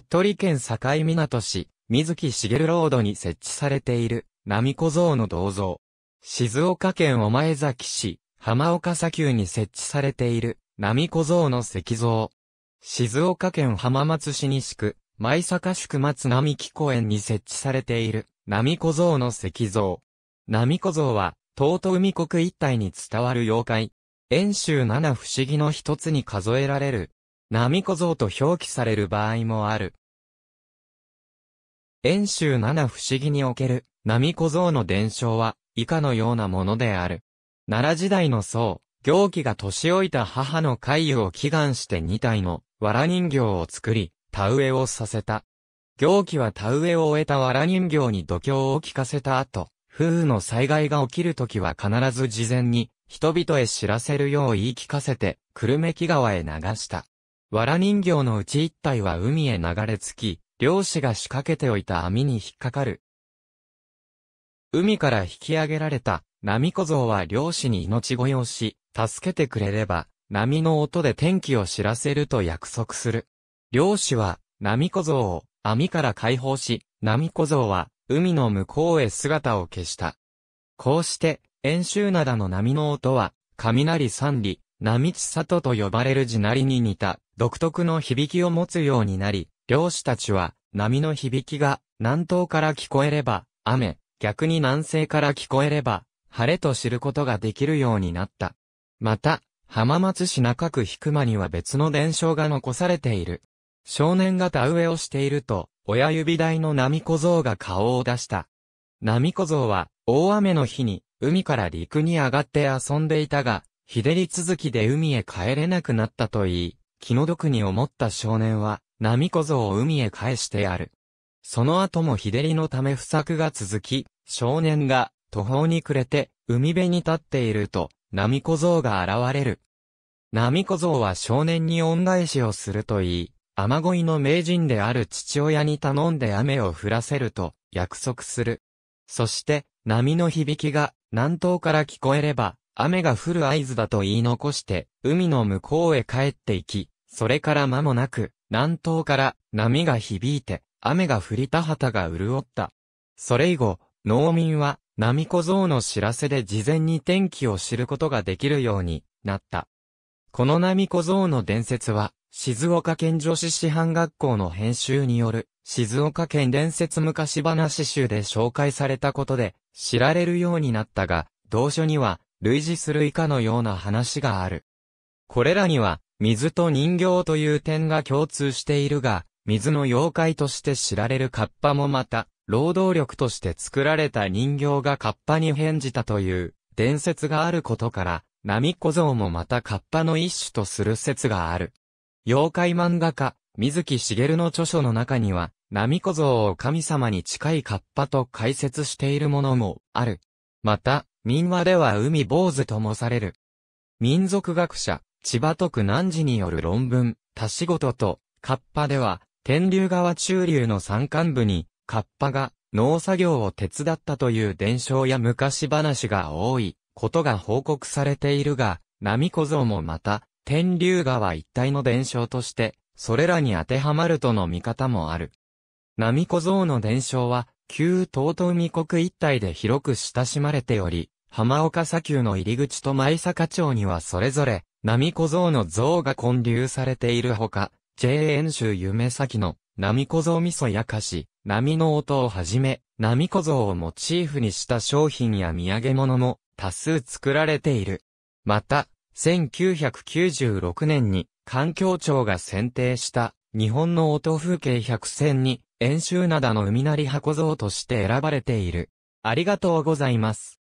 鳥取県境港市、水木しげるロードに設置されている、波小僧の銅像。静岡県御前崎市、浜岡砂丘に設置されている、波小僧の石像。静岡県浜松市西区、舞坂宿松並木公園に設置されている、波小僧の石像。波小僧は、東都海国一帯に伝わる妖怪。遠州七不思議の一つに数えられる、波小僧と表記される場合もある。遠州七不思議における、波小僧の伝承は、以下のようなものである。奈良時代の僧、行基が年老いた母の回遊を祈願して2体の、藁人形を作り、田植えをさせた。行基は田植えを終えた藁人形に度胸を聞かせた後、夫婦の災害が起きるときは必ず事前に、人々へ知らせるよう言い聞かせて、久留米木川へ流した。藁人形のうち一体は海へ流れ着き、漁師が仕掛けておいた網に引っかかる。海から引き上げられた、波小僧は漁師に命乞いをし、助けてくれれば、波の音で天気を知らせると約束する。漁師は、波小僧を網から解放し、波小僧は、海の向こうへ姿を消した。こうして、遠州灘の波の音は、雷三里、波千里と呼ばれる地鳴りに似た独特の響きを持つようになり、漁師たちは波の響きが南東から聞こえれば雨、逆に南西から聞こえれば晴れと知ることができるようになった。また、浜松市中区引間には別の伝承が残されている。少年が田植えをしていると、親指台の波小僧が顔を出した。波小僧は、大雨の日に、海から陸に上がって遊んでいたが、日照り続きで海へ帰れなくなったといい、気の毒に思った少年は、波小僧を海へ返してやる。その後も日照りのため不作が続き、少年が途方に暮れて海辺に立っていると、波小僧が現れる。波小僧は少年に恩返しをすると言い、雨乞いの名人である父親に頼んで雨を降らせると約束する。そして、波の響きが南東から聞こえれば、雨が降る合図だと言い残して、海の向こうへ帰って行き、それから間もなく、南東から波が響いて、雨が降り田畑が潤った。それ以後、農民は、波小僧の知らせで事前に天気を知ることができるようになった。この波小僧の伝説は、静岡県女子師範学校の編集による、静岡県伝説昔話集で紹介されたことで、知られるようになったが、同書には、類似する以下のような話がある。これらには、水と人形という点が共通しているが、水の妖怪として知られるカッパもまた、労働力として作られた人形がカッパに変じたという伝説があることから、ナミコ像もまたカッパの一種とする説がある。妖怪漫画家、水木しげるの著書の中には、ナミコ像を神様に近いカッパと解説しているものもある。また、民話では海坊主ともされる。民族学者、千葉徳南寺による論文、他仕事と、カッパでは、天竜川中流の山間部に、カッパが農作業を手伝ったという伝承や昔話が多いことが報告されているが、波小僧もまた、天竜川一帯の伝承として、それらに当てはまるとの見方もある。波小僧の伝承は、旧東都海国一帯で広く親しまれており、浜岡砂丘の入り口と前坂町にはそれぞれ、波小僧の像が建立されているほか、JN 州夢先の、波小僧味噌や菓子、波の音をはじめ、波小僧をモチーフにした商品や土産物も多数作られている。また、1996年に環境庁が選定した日本の音風景百選に、遠州灘の海なり箱像として選ばれている。ありがとうございます。